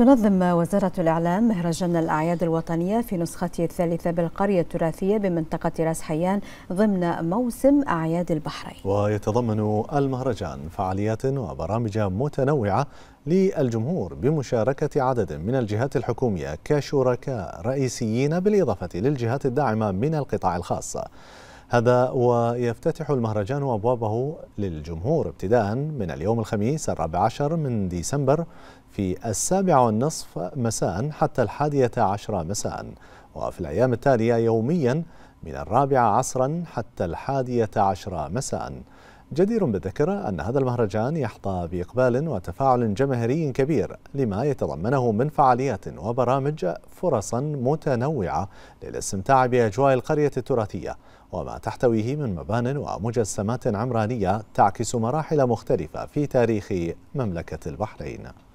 تنظم وزارة الإعلام مهرجان الأعياد الوطنية في نسخته الثالثة بالقرية التراثية بمنطقة راس حيان ضمن موسم أعياد البحرين ويتضمن المهرجان فعاليات وبرامج متنوعة للجمهور بمشاركة عدد من الجهات الحكومية كشركاء رئيسيين بالإضافة للجهات الداعمة من القطاع الخاص هذا ويفتتح المهرجان أبوابه للجمهور ابتداء من اليوم الخميس الرابع عشر من ديسمبر في السابع والنصف مساء حتى الحادية عشر مساء وفي الأيام التالية يوميا من الرابعة عصرا حتى الحادية عشر مساء جدير بالذكر أن هذا المهرجان يحظى بإقبال وتفاعل جماهيري كبير لما يتضمنه من فعاليات وبرامج فرصا متنوعة للاستمتاع بأجواء القرية التراثية وما تحتويه من مبان ومجسمات عمرانية تعكس مراحل مختلفة في تاريخ مملكة البحرين